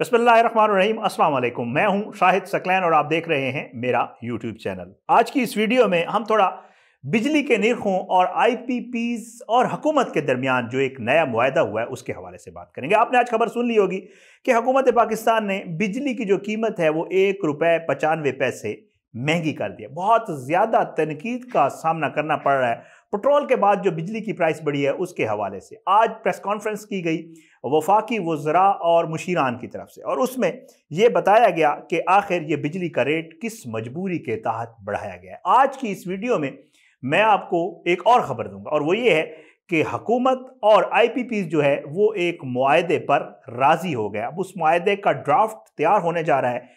बसमीम असल मैं हूं शाहिद सकलैन और आप देख रहे हैं मेरा यूट्यूब चैनल आज की इस वीडियो में हम थोड़ा बिजली के निरखों और आई और हकूमत के दरमियान जो एक नया माह हुआ है उसके हवाले से बात करेंगे आपने आज खबर सुन ली होगी कि हकूमत पाकिस्तान ने बिजली की जो कीमत है वो एक रुपये पचानवे पैसे महंगी कर दिया बहुत ज़्यादा तनकीद का सामना करना पड़ रहा है पेट्रोल के बाद जो बिजली की प्राइस बढ़ी है उसके हवाले से आज प्रेस कॉन्फ्रेंस की गई वफाकी वज्रा और मुशीरान की तरफ से और उसमें यह बताया गया कि आखिर ये बिजली का रेट किस मजबूरी के तहत बढ़ाया गया है आज की इस वीडियो में मैं आपको एक और ख़बर दूंगा और वो ये है कि हकूमत और आई जो है वो एक माहदे पर राज़ी हो गया अब उस माहदे का ड्राफ्ट तैयार होने जा रहा है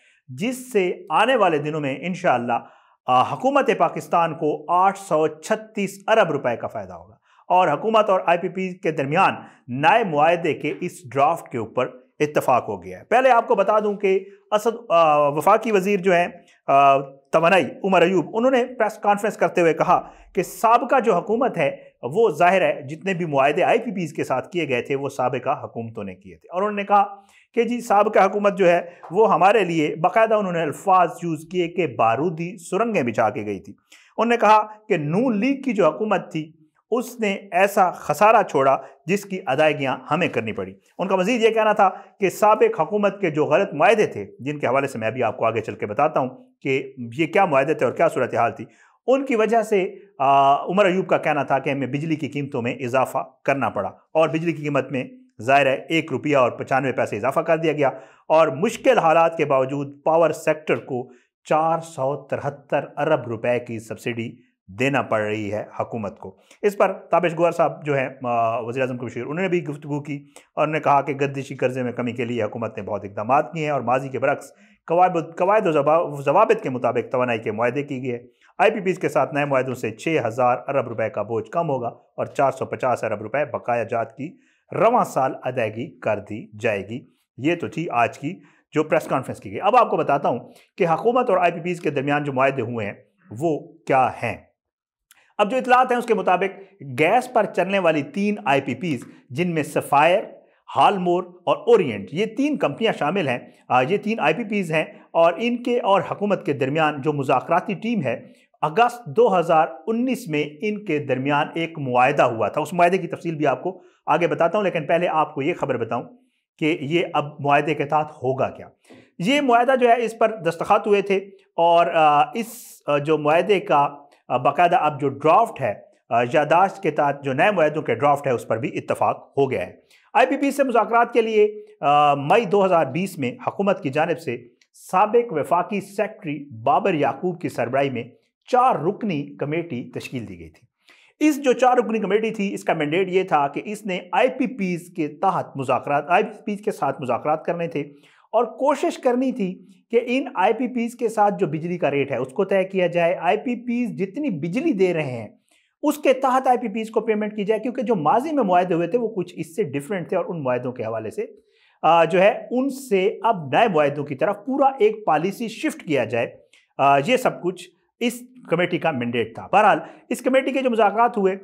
जिससे आने वाले दिनों में इन हकूमत पाकिस्तान को 836 अरब रुपए का फ़ायदा होगा और हकूमत और आईपीपी के दरमियान नए माहे के इस ड्राफ्ट के ऊपर इतफाक़ हो गया है पहले आपको बता दूं कि असद वफाकी वजीर जो हैं तोनाई उमर अयूब उन्होंने प्रेस कॉन्फ्रेंस करते हुए कहा कि सबका जो हुकूमत है वो जाहिर है जितने भी माहे आई पी पीज़ के साथ किए गए थे वो सबका हुकूमतों ने किए थे और उन्होंने कहा कि जी सबका हुकूमत जो है वो हमारे लिए बाकायदा उन्होंने अल्फाज यूज़ किए कि बारूदी सुरंगें बिछा के गई थी उन्होंने कहा कि नू लीग की जो हुकूमत थी उसने ऐसा खसारा छोड़ा जिसकी अदायगियाँ हमें करनी पड़ी उनका मजीद ये कहना था कि सबक हुकूमत के जो गलत माहे थे जिनके हवाले से मैं भी आपको आगे चल के बताता हूँ कि ये क्या माहे थे और क्या सूरत हाल थी उनकी वजह से आ, उमर अयूब का कहना था कि हमें बिजली की कीमतों में इजाफा करना पड़ा और बिजली की कीमत में ज़ाहिर है एक रुपया और पचानवे पैसे इजाफा कर दिया गया और मुश्किल हालात के बावजूद पावर सेक्टर को चार सौ तिहत्तर अरब रुपए की सब्सिडी देना पड़ रही है हकूमत को इस पर ताबिश गुआर साहब जो है वजी अजम बशीर उन्होंने भी गुफ्तु की और उन्होंने कहा कि गर्दिशी कर्जे में कमी के लिए हुकूमत ने बहुत इकदाम किए हैं और माजी के बरक्स कवायद कवायद के मुताबिक तोानाई के माहे की गए आई पी पी के साथ नए माहों से छः हज़ार अरब रुपये का बोझ कम होगा और चार सौ पचास अरब रुपये बकाया जात की रवा साल अदायगी कर दी जाएगी ये तो थी आज की जो प्रेस कॉन्फ्रेंस की गई अब आपको बताता हूँ कि हुकूमत और आई पी पी के दरमियान जो माहे हुए हैं वो क्या हैं अब जो इतलात हैं उसके मुताबिक गैस पर चलने वाली तीन आईपीपीज जिनमें सफ़ायर हालमोर और ओरिएंट ये तीन कंपनियां शामिल हैं ये तीन आईपीपीज हैं और इनके और हुकूमत के दरमियान जो मुजाकराती टीम है अगस्त 2019 में इनके दरमियान एक माहा हुआ था उस माहे की तफसील भी आपको आगे बताता हूँ लेकिन पहले आपको ये खबर बताऊँ कि ये अब माहे के तहत होगा क्या ये माहा जो है इस पर दस्तखत हुए थे और इस जो माहे का बाकायदा अब जो ड्राफ्ट है यादाश्त के तहत जो नए माहों के ड्राफ्ट है उस पर भी इतफाक़ हो गया है आई पी पी से मुजाकर के लिए मई दो हज़ार बीस में हकूमत की जानब से सबक वफाकी सेक्रटरी बाबर याकूब की सरबराही में चार रुकनी कमेटी तश्ील दी गई थी इस जो चार रुकनी कमेटी थी इसका मैंडेट ये था कि इसने आई पी पीज़ के तहत मुजाकर आई पी पीज़ के साथ मुजाकर करने थे और कोशिश करनी थी कि इन आई के साथ जो बिजली का रेट है उसको तय किया जाए आई जितनी बिजली दे रहे हैं उसके तहत आई को पेमेंट की जाए क्योंकि जो माजी में माहे हुए थे वो कुछ इससे डिफरेंट थे और उन माहों के हवाले से जो है उनसे अब नए माहों की तरफ पूरा एक पॉलिसी शिफ्ट किया जाए ये सब कुछ इस कमेटी का मैंडेट था बहरहाल इस कमेटी के जो मुजाकर हुए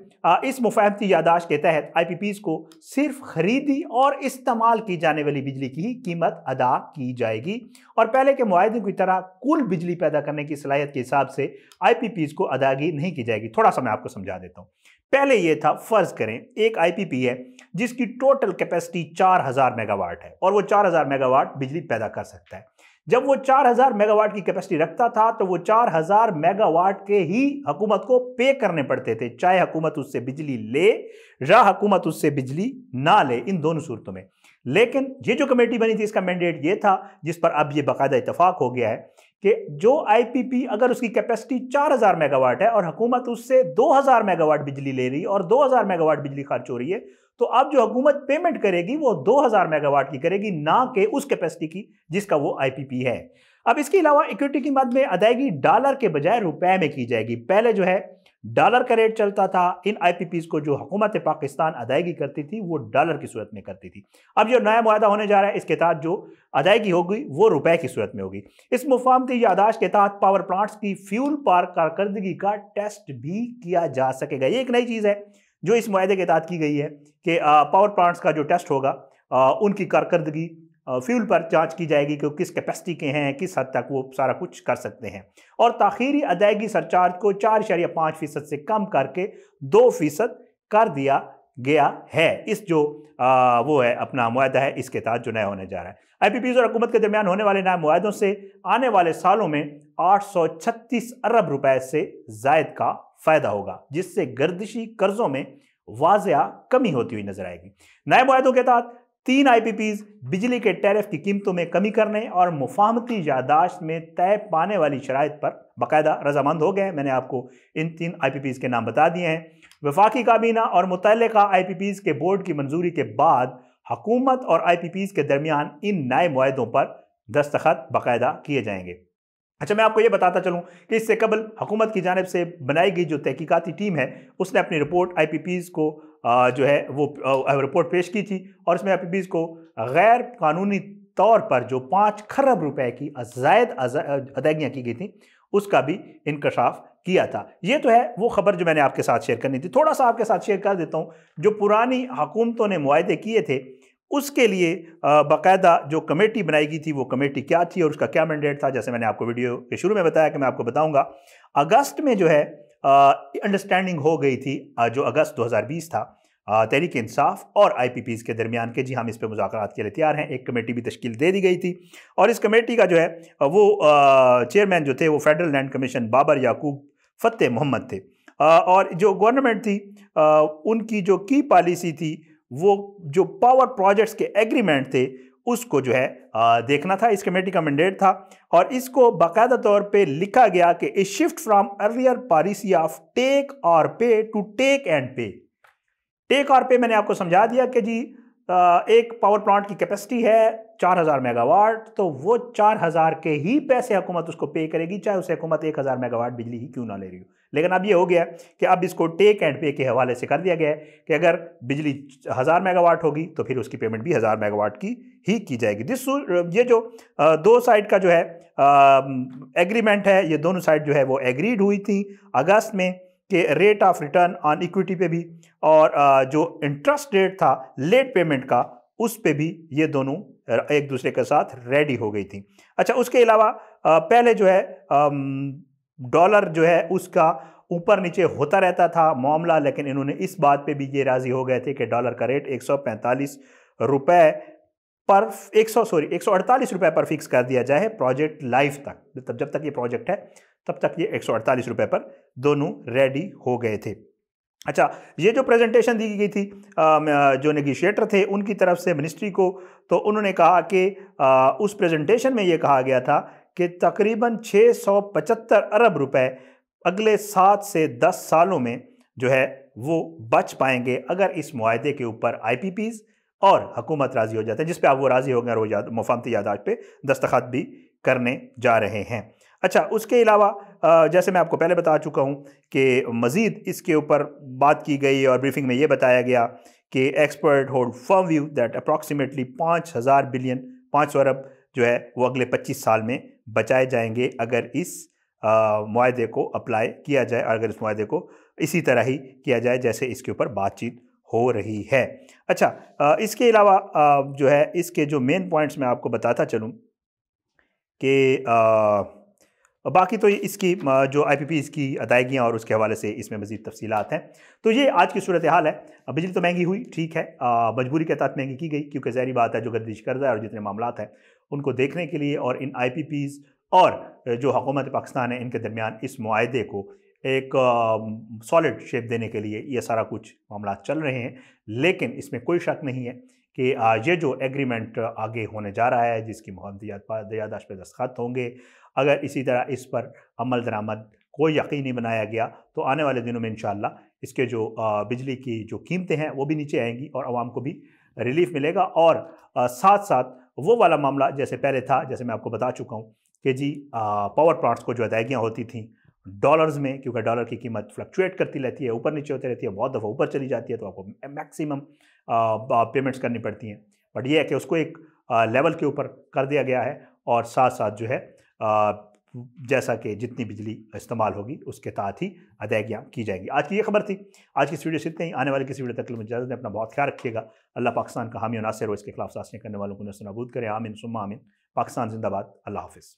इस मुफाहमती यादाश के तहत आई को सिर्फ खरीदी और इस्तेमाल की जाने वाली बिजली की कीमत अदा की जाएगी और पहले के माहदे की तरह कुल बिजली पैदा करने की सलाहियत के हिसाब से आई को अदायगी नहीं की जाएगी थोड़ा सा मैं आपको समझा देता हूँ पहले ये था फ़र्ज़ करें एक पी है जिसकी टोटल कैपेसिटी हज़ार मेगावाट है और वो हज़ार मेगावाट बिजली पैदा कर सकता है जब वो 4000 मेगावाट की कैपेसिटी रखता था तो वो 4000 मेगावाट के ही हुकूमत को पे करने पड़ते थे चाहे हुकूमत उससे बिजली ले या हुकूमत उससे बिजली ना ले इन दोनों सूरतों में लेकिन ये जो कमेटी बनी थी इसका मैंडेट ये था जिस पर अब ये बाकायदा इतफाक हो गया है कि जो आईपीपी अगर उसकी कैपेसिटी 4000 मेगावाट है और हुकूमत उससे 2000 मेगावाट बिजली ले रही है और 2000 मेगावाट बिजली खर्च हो रही है तो अब जो हुकूमत पेमेंट करेगी वो 2000 मेगावाट की करेगी ना कि उस कैपेसिटी की जिसका वो आईपीपी है अब इसके अलावा इक्विटी की मद में अदायगी डॉलर के बजाय रुपए में की जाएगी पहले जो है डॉलर का रेट चलता था इन आईपीपीज को जो हुकूमत पाकिस्तान अदायगी करती थी वो डॉलर की सूरत में करती थी अब जो नया माहा होने जा रहा है इसके तहत जो अदायगी होगी वो रुपए की सूरत में होगी इस मुफामती यादाश के तहत पावर प्लांट्स की फ्यूल पार कारकर्दगी का टेस्ट भी किया जा सकेगा ये एक नई चीज़ है जो इस माहे के तहत की गई है कि पावर प्लांट्स का जो टेस्ट होगा उनकी कारकर्दगी फ्यूल पर जांच की जाएगी कि किस कैपेसिटी के हैं किस हद तक वो सारा कुछ कर सकते हैं और ताखीरी अदायगी सरचार्ज को चार शरिया पाँच फ़ीसद से कम करके दो फ़ीसद कर दिया गया है इस जो आ, वो है अपना माहा है इसके तहत जो नया होने जा रहा है आई पी पीज और हुकूमत के दरमियान होने वाले नए माहों से आने वाले सालों में आठ सौ छत्तीस अरब रुपए से जायद का फ़ायदा होगा जिससे गर्दिशी कर्जों में वाजिया कमी होती हुई नजर आएगी नए माहों के तहत तीन पीज बिजली के टैरिफ की कीमतों में कमी करने और मुफामती यादाश्त में तय पाने वाली शराइ पर बाकायदा रजामंद हो गए मैंने आपको इन तीन पीज़ के नाम बता दिए हैं वफाकी काबीना और मुतल पीज़ के बोर्ड की मंजूरी के बाद हकूमत और पीज के दरमियान इन नए माहों पर दस्तखत बाकायदा किए जाएंगे अच्छा मैं आपको ये बताता चलूँ कि इससे कबल हुकूमत की जानब से बनाई गई जो तहकीकती टीम है उसने अपनी रिपोर्ट आई पी पीज़ को जो है वो रिपोर्ट पेश की थी और इसमें एफ को गैर कानूनी तौर पर जो पाँच खरब रुपए की जायद अदायगियाँ की गई थी उसका भी इंकशाफ किया था ये तो है वो खबर जो मैंने आपके साथ शेयर करनी थी थोड़ा सा आपके साथ शेयर कर देता हूँ जो पुरानी हुकूमतों ने मुआदे किए थे उसके लिए बाकायदा जो कमेटी बनाई गई थी वो कमेटी क्या थी और उसका क्या मैंडेट था जैसे मैंने आपको वीडियो के शुरू में बताया कि मैं आपको बताऊंगा अगस्त में जो है अंडरस्टैंडिंग हो गई थी जो अगस्त 2020 था तहरीक इंसाफ और आईपीपीज के दरमियान के जी हम इस पर मुजाकर के लिए तैयार हैं एक कमेटी भी तश्ील दे दी गई थी और इस कमेटी का जो है वो चेयरमैन जो थे वो federal land commission Babar Yaqoob Fateh Mohammad थे और जो गवर्नमेंट थी उनकी जो की पॉलिसी थी वो जो पावर प्रोजेक्ट्स के एग्रीमेंट थे उसको जो है आ, देखना था इस कमेटी का मैंडेट था और इसको बाकायदा तौर पे लिखा गया कि a shift from earlier policy of take or pay to take and pay take or pay मैंने आपको समझा दिया कि जी एक पावर प्लांट की कैपेसिटी है 4000 मेगावाट तो वो 4000 के ही पैसे हुकूमत उसको पे करेगी चाहे उसे हुकूमत 1000 मेगावाट बिजली ही क्यों ना ले रही हो लेकिन अब ये हो गया कि अब इसको टेक एंड पे के हवाले से कर दिया गया है कि अगर बिजली हज़ार मेगावाट होगी तो फिर उसकी पेमेंट भी हज़ार मेगावाट की ही की जाएगी दिस ये जो दो साइड का जो है एग्रीमेंट है ये दोनों साइड जो है वो एग्रीड हुई थी अगस्त में के rate of return on equity पे भी और जो इंटरेस्ट रेट था लेट पेमेंट का उस पे भी ये दोनों एक दूसरे के साथ रेडी हो गई थी अच्छा उसके अलावा पहले जो है डॉलर जो है उसका ऊपर नीचे होता रहता था मामला लेकिन इन्होंने इस बात पे भी ये राज़ी हो गए थे कि डॉलर का रेट एक रुपए पर सौ सॉरी अड़तालीस रुपए पर फिक्स कर दिया जाए प्रोजेक्ट लाइफ तक तब मतलब जब तक ये प्रोजेक्ट है तब तक ये एक सौ पर दोनों रेडी हो गए थे अच्छा ये जो प्रेजेंटेशन दी गई थी जो नेगोशिएटर थे उनकी तरफ से मिनिस्ट्री को तो उन्होंने कहा कि उस प्रेजेंटेशन में ये कहा गया था कि तकरीबन 675 अरब रुपए अगले सात से दस सालों में जो है वो बच पाएंगे अगर इस माहे के ऊपर आई और हुकूमत राज़ी हो जाते हैं जिस पर आप वो राज़ी हो गए और वो याद मुफामती यादाश पे दस्तखत भी करने जा रहे हैं अच्छा उसके अलावा जैसे मैं आपको पहले बता चुका हूँ कि मज़ीद इसके ऊपर बात की गई और ब्रीफिंग में ये बताया गया कि expert hold firm view that approximately पाँच हज़ार बिलियन पाँच सौ अरब जो है वो अगले पच्चीस साल में बचाए जाएंगे अगर इस माहे को अप्लाई किया जाए और अगर इस माहे को इसी तरह ही किया जाए जैसे इसके ऊपर बातचीत हो रही है अच्छा इसके अलावा जो है इसके जो मेन पॉइंट्स मैं आपको बताता चलूँ कि बाकी तो इसकी जो आईपीपी इसकी अदायगियाँ और उसके हवाले से इसमें मजीद तफसीत हैं तो ये आज की सूरत हाल है बिजली तो महंगी हुई ठीक है मजबूरी के तहत महंगी की गई क्योंकि जहरी बात है जो गर्दिश करदा है और जितने मामला हैं उनको देखने के लिए और इन आई पी पीज़ और जो हकूमत पाकिस्तान है इनके दरमियान इस माहे को एक सॉलिड शेप देने के लिए ये सारा कुछ मामला चल रहे हैं लेकिन इसमें कोई शक नहीं है कि ये जो एग्रीमेंट आगे होने जा रहा है जिसकी मोहम्मदयादाश पर दस्खत होंगे अगर इसी तरह इस पर अमल दरामद को यकीनी बनाया गया तो आने वाले दिनों में इन इसके जो बिजली की जो कीमतें हैं वो भी नीचे आएंगी और आवाम को भी रिलीफ मिलेगा और साथ साथ वो वाला मामला जैसे पहले था जैसे मैं आपको बता चुका हूँ कि जी पावर प्लांट्स को जो अदायगियाँ होती थी डॉलर्स में क्योंकि डॉलर की कीमत फ्लक्चुएट करती रहती है ऊपर नीचे होती रहती है बहुत दफ़ा ऊपर चली जाती है तो आपको मैक्सिमम पेमेंट्स करनी पड़ती हैं बट ये है कि उसको एक लेवल के ऊपर कर दिया गया है और साथ साथ जो है जैसा कि जितनी बिजली इस्तेमाल होगी उसके तहत ही अदायगियाँ की जाएंगी आज की ये खबर थी आज की वीडियो से इतने ही आने वाली किसी वीडियो तक मुझे इजाजत अपना बहुत ख्याल रखिएगा अल्लाह पाकिस्तान का हामी नासिर हो इसके खिलाफ सासियाँ करने वालों को नबूद करें आमिन सुमा आमिन पाकिस्तान जिंदाबाद अल्लाह हाफिज़